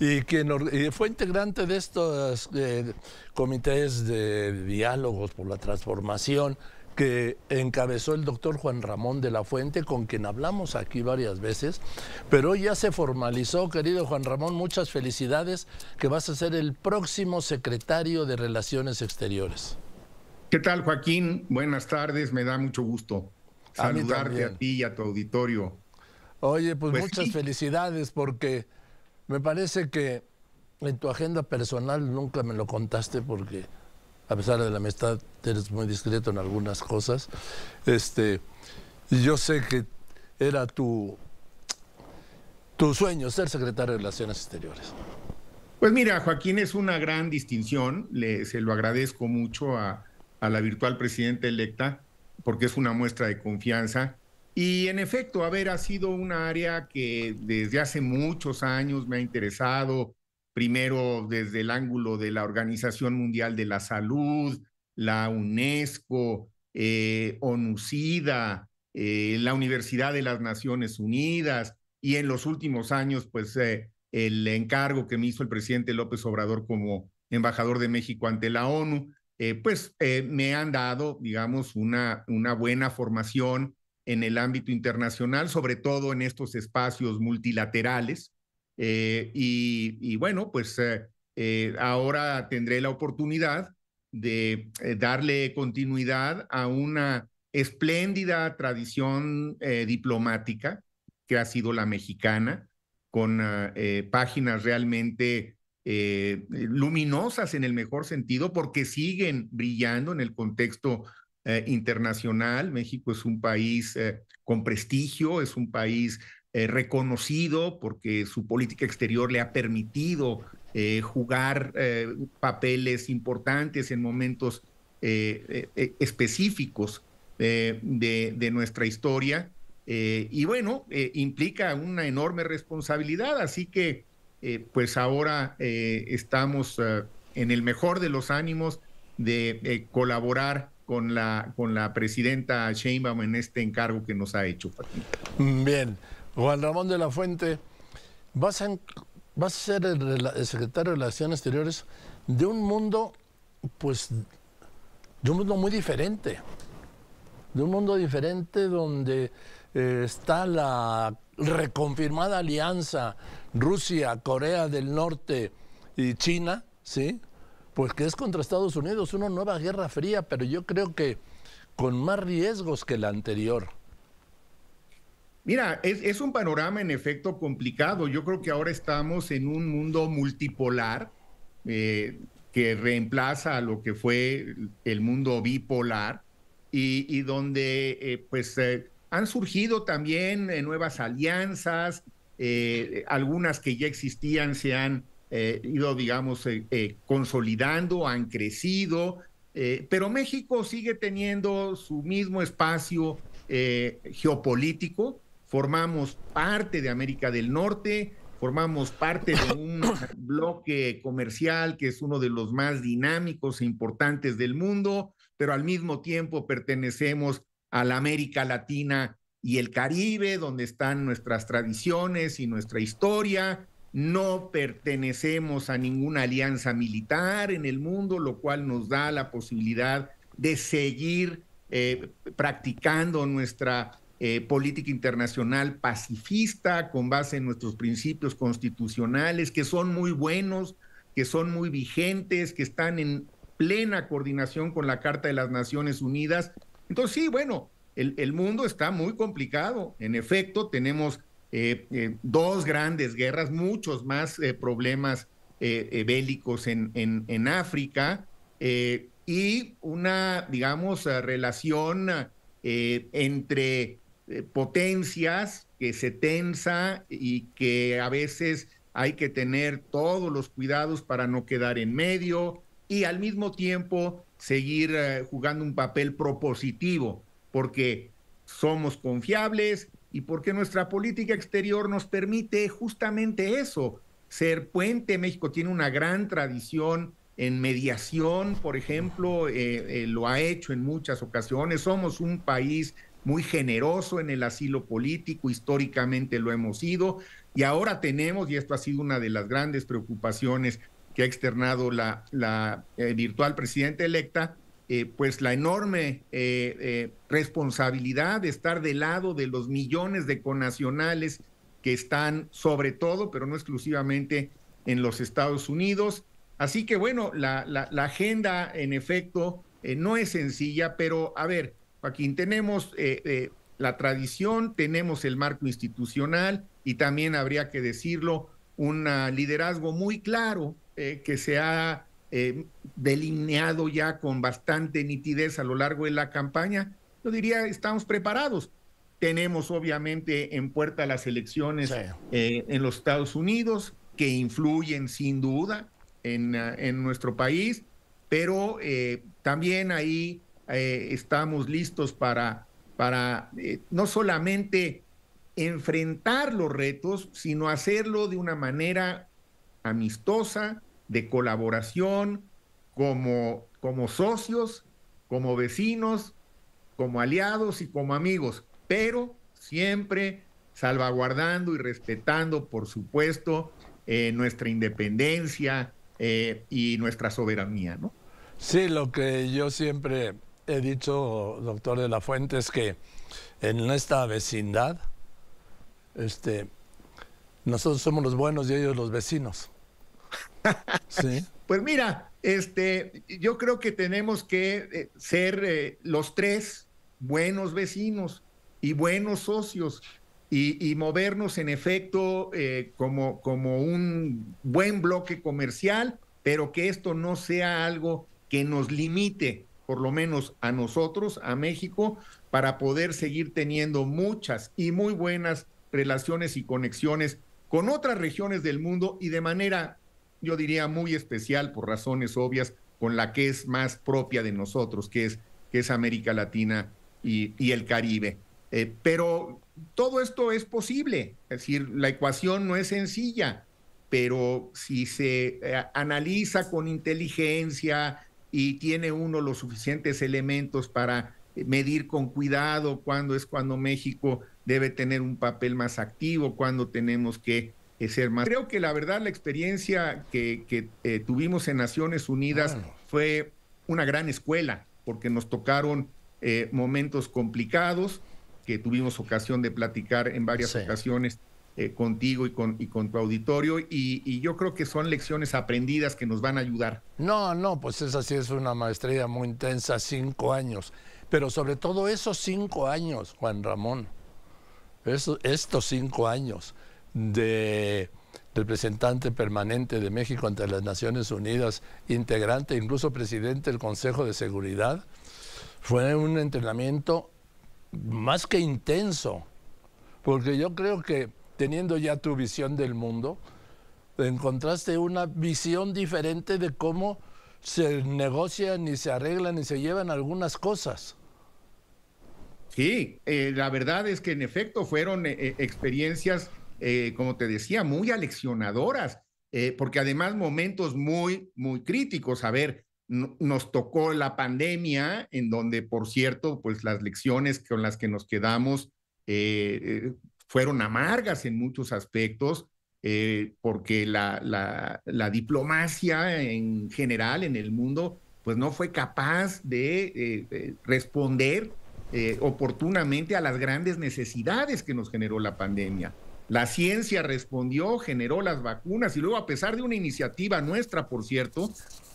y que fue integrante de estos comités de diálogos por la transformación que encabezó el doctor Juan Ramón de la Fuente, con quien hablamos aquí varias veces, pero hoy ya se formalizó, querido Juan Ramón, muchas felicidades, que vas a ser el próximo secretario de Relaciones Exteriores. ¿Qué tal, Joaquín? Buenas tardes, me da mucho gusto saludarte a, ti y a tu auditorio. Oye, pues, pues muchas felicidades porque me parece que en tu agenda personal nunca me lo contaste porque a pesar de la amistad eres muy discreto en algunas cosas. Este, yo sé que era tu, tu sueño ser secretario de Relaciones Exteriores. Pues mira, Joaquín, es una gran distinción. Le, se lo agradezco mucho a, a la virtual presidenta electa porque es una muestra de confianza y en efecto, haber ha sido un área que desde hace muchos años me ha interesado, primero desde el ángulo de la Organización Mundial de la Salud, la UNESCO, eh, ONUCIDA, eh, la Universidad de las Naciones Unidas y en los últimos años, pues eh, el encargo que me hizo el presidente López Obrador como embajador de México ante la ONU, eh, pues me han dado, digamos, una, una buena formación en el ámbito internacional, sobre todo en estos espacios multilaterales. Eh, y, bueno, pues eh, eh, ahora tendré la oportunidad de darle continuidad a una espléndida tradición diplomática que ha sido la mexicana, con ah, páginas realmente luminosas en el mejor sentido, porque siguen brillando en el contexto eh, internacional. México es un país eh, con prestigio, es un país eh, reconocido porque su política exterior le ha permitido jugar papeles importantes en momentos específicos de, de, nuestra historia. y bueno, implica una enorme responsabilidad, así que pues ahora estamos en el mejor de los ánimos de colaborar con la, con la presidenta Sheinbaum en este encargo que nos ha hecho. Bien, Juan Ramón de la Fuente, vas a, a ser el, secretario de Relaciones Exteriores de un mundo, pues, de un mundo muy diferente, de un mundo diferente donde eh, está la reconfirmada alianza Rusia, Corea del Norte y China, ¿sí? Pues que es contra Estados Unidos, una nueva guerra fría, pero yo creo que con más riesgos que la anterior. Mira, es, un panorama en efecto complicado. Yo creo que ahora estamos en un mundo multipolar eh, que reemplaza lo que fue el mundo bipolar y, donde eh, pues eh, han surgido también nuevas alianzas, algunas que ya existían se han eh, ido, digamos, eh, eh, consolidando, han crecido, pero México sigue teniendo su mismo espacio geopolítico, formamos parte de América del Norte, formamos parte de un bloque comercial que es uno de los más dinámicos e importantes del mundo, pero al mismo tiempo pertenecemos a la América Latina y el Caribe, donde están nuestras tradiciones y nuestra historia, no pertenecemos a ninguna alianza militar en el mundo, lo cual nos da la posibilidad de seguir eh, practicando nuestra eh, política internacional pacifista con base en nuestros principios constitucionales, que son muy buenos, que son muy vigentes, que están en plena coordinación con la Carta de las Naciones Unidas. Entonces, sí, bueno, el mundo está muy complicado. En efecto, tenemos eh, eh, dos grandes guerras, muchos más eh, problemas bélicos en, en, en África y una, digamos, relación entre potencias que se tensa y que a veces hay que tener todos los cuidados para no quedar en medio y al mismo tiempo seguir jugando un papel propositivo, porque somos confiables, y porque nuestra política exterior nos permite justamente eso, ser puente. México tiene una gran tradición en mediación, por ejemplo, eh, eh, lo ha hecho en muchas ocasiones. Somos un país muy generoso en el asilo político, históricamente lo hemos sido, y ahora tenemos, y esto ha sido una de las grandes preocupaciones que ha externado la, eh, virtual presidenta electa, eh, pues la enorme eh, eh, responsabilidad de estar del lado de los millones de conacionales que están sobre todo, pero no exclusivamente, en los Estados Unidos. Así que bueno, la, agenda en efecto no es sencilla, pero a ver, Joaquín, tenemos la tradición, tenemos el marco institucional y también habría que decirlo, un liderazgo muy claro que se ha eh, delineado ya con bastante nitidez a lo largo de la campaña, yo diría, estamos preparados. Tenemos obviamente en puerta las elecciones eh, en los Estados Unidos, que influyen sin duda en, ah, nuestro país, pero eh, también ahí estamos listos para, para no solamente enfrentar los retos, sino hacerlo de una manera amistosa, de colaboración como, como socios, como vecinos, como aliados y como amigos, pero siempre salvaguardando y respetando, por supuesto, eh, nuestra independencia eh, y nuestra soberanía, ¿no? Sí, lo que yo siempre he dicho, doctor de la Fuente, es que en esta vecindad, este, nosotros somos los buenos y ellos los vecinos. pues mira, este, yo creo que tenemos que eh, ser eh, los tres buenos vecinos y buenos socios y, movernos en efecto eh, como, como un buen bloque comercial, pero que esto no sea algo que nos limite, por lo menos a nosotros, a México, para poder seguir teniendo muchas y muy buenas relaciones y conexiones con otras regiones del mundo y de manera yo diría, muy especial por razones obvias con la que es más propia de nosotros, que es, que es América Latina y, el Caribe. Eh, pero todo esto es posible, es decir, la ecuación no es sencilla, pero si se eh, analiza con inteligencia y tiene uno los suficientes elementos para medir con cuidado cuándo es cuando México debe tener un papel más activo, cuando tenemos que Creo que la verdad la experiencia que, que eh, tuvimos en Naciones Unidas fue una gran escuela, porque nos tocaron eh, momentos complicados que tuvimos ocasión de platicar en varias ocasiones eh, contigo y con, y con tu auditorio y, yo creo que son lecciones aprendidas que nos van a ayudar. No, no, pues esa sí es una maestría muy intensa, cinco años, pero sobre todo esos cinco años, Juan Ramón, eso, estos cinco años de representante permanente de México ante las Naciones Unidas, integrante, incluso presidente del Consejo de Seguridad. Fue un entrenamiento más que intenso, porque yo creo que teniendo ya tu visión del mundo, encontraste una visión diferente de cómo se negocian y se arreglan y se llevan algunas cosas. Sí, eh, la verdad es que en efecto fueron eh, eh, experiencias eh, como te decía, muy aleccionadoras, eh, porque además momentos muy, muy críticos. A ver, nos tocó la pandemia, en donde, por cierto, pues las lecciones con las que nos quedamos eh, fueron amargas en muchos aspectos. porque la, diplomacia en general en el mundo pues no fue capaz de, responder oportunamente a las grandes necesidades que nos generó la pandemia. La ciencia respondió, generó las vacunas y luego a pesar de una iniciativa nuestra, por cierto,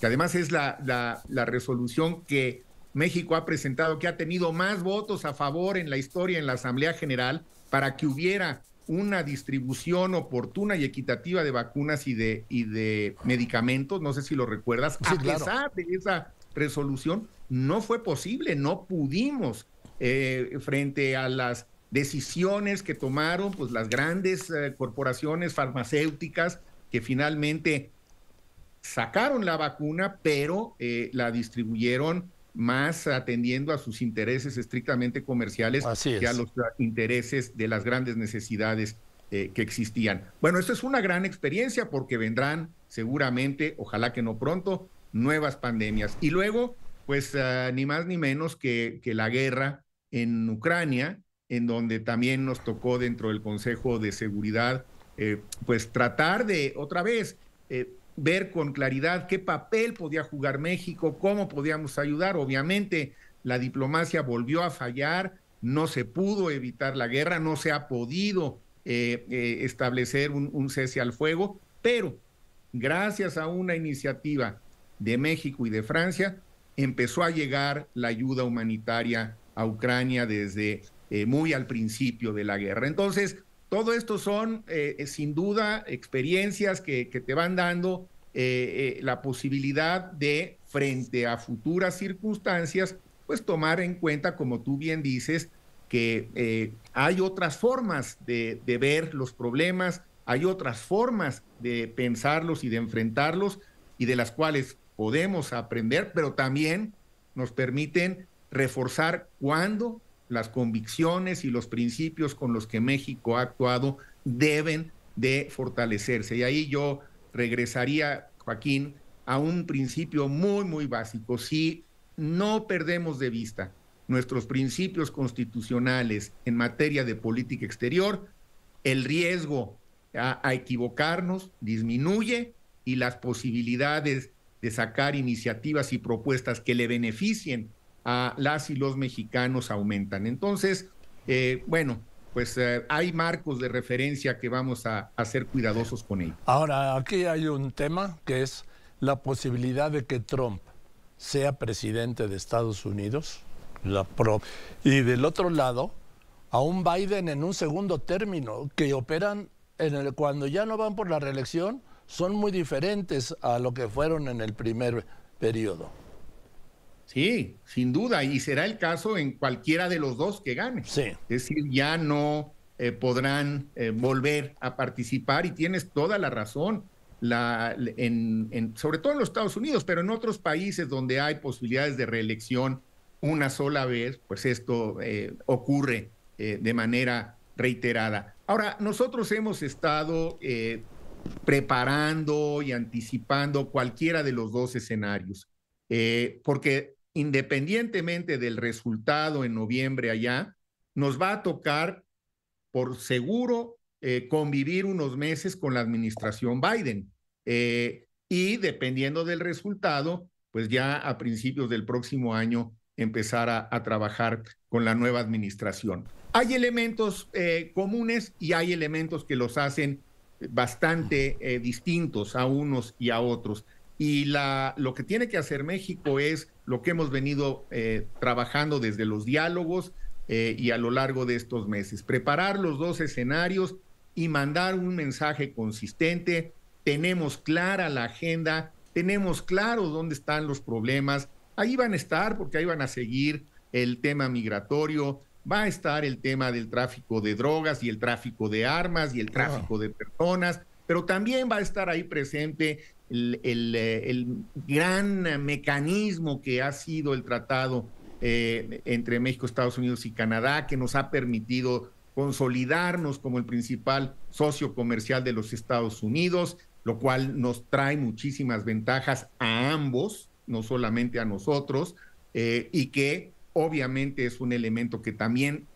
que además es la, resolución que México ha presentado, que ha tenido más votos a favor en la historia en la Asamblea General para que hubiera una distribución oportuna y equitativa de vacunas y de, y de medicamentos, no sé si lo recuerdas, a pesar de esa resolución, no fue posible, no pudimos eh, frente a las decisiones que tomaron pues, las grandes eh, corporaciones farmacéuticas que finalmente sacaron la vacuna, pero eh, la distribuyeron más atendiendo a sus intereses estrictamente comerciales que a los eh, intereses de las grandes necesidades que existían. Bueno, esto es una gran experiencia porque vendrán seguramente, ojalá que no pronto, nuevas pandemias. Y luego, pues ni más ni menos que, que la guerra en Ucrania, en donde también nos tocó dentro del Consejo de Seguridad, eh, pues tratar de, otra vez, eh, ver con claridad qué papel podía jugar México, cómo podíamos ayudar. Obviamente, la diplomacia volvió a fallar, no se pudo evitar la guerra, no se ha podido eh, establecer un cese al fuego, pero gracias a una iniciativa de México y de Francia, empezó a llegar la ayuda humanitaria a Ucrania desde eh, muy al principio de la guerra. Entonces, todo esto son eh, eh, sin duda experiencias que, te van dando la posibilidad de, frente a futuras circunstancias, pues tomar en cuenta, como tú bien dices, que hay otras formas de, de ver los problemas, hay otras formas de pensarlos y de enfrentarlos y de las cuales podemos aprender, pero también nos permiten reforzar cuándo las convicciones y los principios con los que México ha actuado deben de fortalecerse. Y ahí yo regresaría, Joaquín, a un principio muy, muy básico. Si no perdemos de vista nuestros principios constitucionales en materia de política exterior, el riesgo a, equivocarnos disminuye y las posibilidades de sacar iniciativas y propuestas que le beneficien las y los mexicanos aumentan. Entonces, eh, bueno, pues eh, hay marcos de referencia que vamos a, ser cuidadosos con ellos. Ahora, aquí hay un tema que es la posibilidad de que Trump sea presidente de Estados Unidos. Y del otro lado, a un Biden en un segundo término, que operan cuando ya no van por la reelección, son muy diferentes a lo que fueron en el primer periodo. Sí, sin duda, y será el caso en cualquiera de los dos que gane. Es decir, ya no eh, podrán eh, volver a participar y tienes toda la razón. La, sobre todo en los Estados Unidos, pero en otros países donde hay posibilidades de reelección una sola vez, pues esto eh, ocurre de manera reiterada. Ahora, nosotros hemos estado preparando y anticipando cualquiera de los dos escenarios. Eh, porque independientemente del resultado en noviembre allá, nos va a tocar por seguro eh, convivir unos meses con la administración Biden. Eh, y dependiendo del resultado, pues ya a principios del próximo año empezar a, trabajar con la nueva administración. Hay elementos comunes y hay elementos que los hacen bastante distintos a unos y a otros. Y la, lo que tiene que hacer México es lo que hemos venido eh, trabajando desde los diálogos eh, y a lo largo de estos meses, preparar los dos escenarios y mandar un mensaje consistente. Tenemos clara la agenda, tenemos claro dónde están los problemas. Ahí van a estar porque ahí van a seguir el tema migratorio, va a estar el tema del tráfico de drogas y el tráfico de armas y el tráfico de personas, pero también va a estar ahí presente eh, el, gran mecanismo que ha sido el tratado eh, entre México, Estados Unidos y Canadá, que nos ha permitido consolidarnos como el principal socio comercial de los Estados Unidos, lo cual nos trae muchísimas ventajas a ambos, no solamente a nosotros, eh, y que obviamente es un elemento que también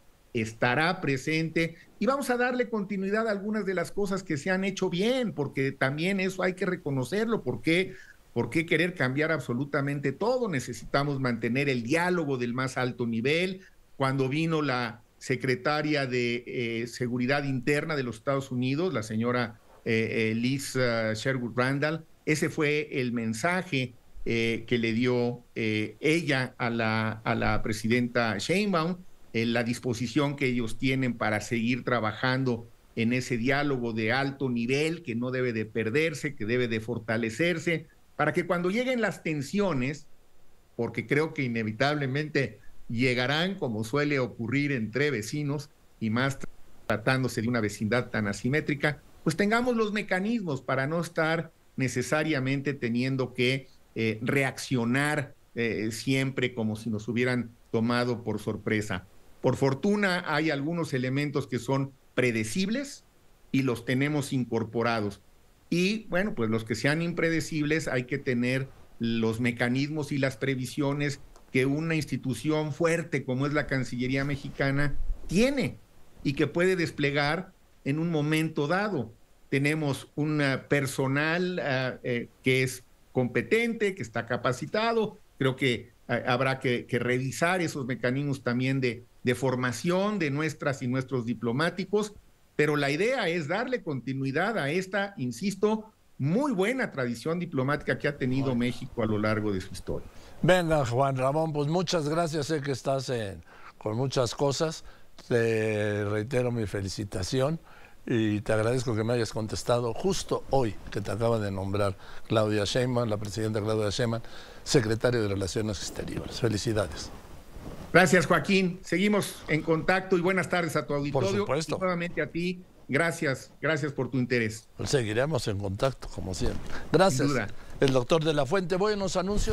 estará presente y vamos a darle continuidad a algunas de las cosas que se han hecho bien, porque también eso hay que reconocerlo, porque ¿Por qué querer cambiar absolutamente todo? Necesitamos mantener el diálogo del más alto nivel. Cuando vino la secretaria de eh, Seguridad Interna de los Estados Unidos, la señora eh, eh, Liz Sherwood Randall, ese fue el mensaje que le dio ella a la, a la presidenta Sheinbaum. Eh, la disposición que ellos tienen para seguir trabajando en ese diálogo de alto nivel que no debe de perderse, que debe de fortalecerse, para que cuando lleguen las tensiones, porque creo que inevitablemente llegarán como suele ocurrir entre vecinos y más tratándose de una vecindad tan asimétrica, pues tengamos los mecanismos para no estar necesariamente teniendo que eh, reaccionar eh, siempre como si nos hubieran tomado por sorpresa. Por fortuna hay algunos elementos que son predecibles y los tenemos incorporados. Y bueno, pues los que sean impredecibles hay que tener los mecanismos y las previsiones que una institución fuerte como es la Cancillería mexicana tiene y que puede desplegar en un momento dado. Tenemos un ah, personal ah, eh, que es competente, que está capacitado. Creo que ah, habrá que revisar esos mecanismos también de de formación de nuestras y nuestros diplomáticos, pero la idea es darle continuidad a esta, insisto, muy buena tradición diplomática que ha tenido México a lo largo de su historia. Venga, Juan Ramón, pues muchas gracias, sé que estás con muchas cosas, te reitero mi felicitación y te agradezco que me hayas contestado justo hoy que te acaba de nombrar Claudia Sheinbaum, la presidenta Claudia Sheinbaum, secretaria de Relaciones Exteriores. Felicidades. Gracias, Joaquín. Seguimos en contacto y buenas tardes a tu auditorio. Por supuesto. nuevamente a ti. Gracias, gracias por tu interés. seguiremos en contacto, como siempre. Gracias. El doctor de la Fuente. Voy anuncios.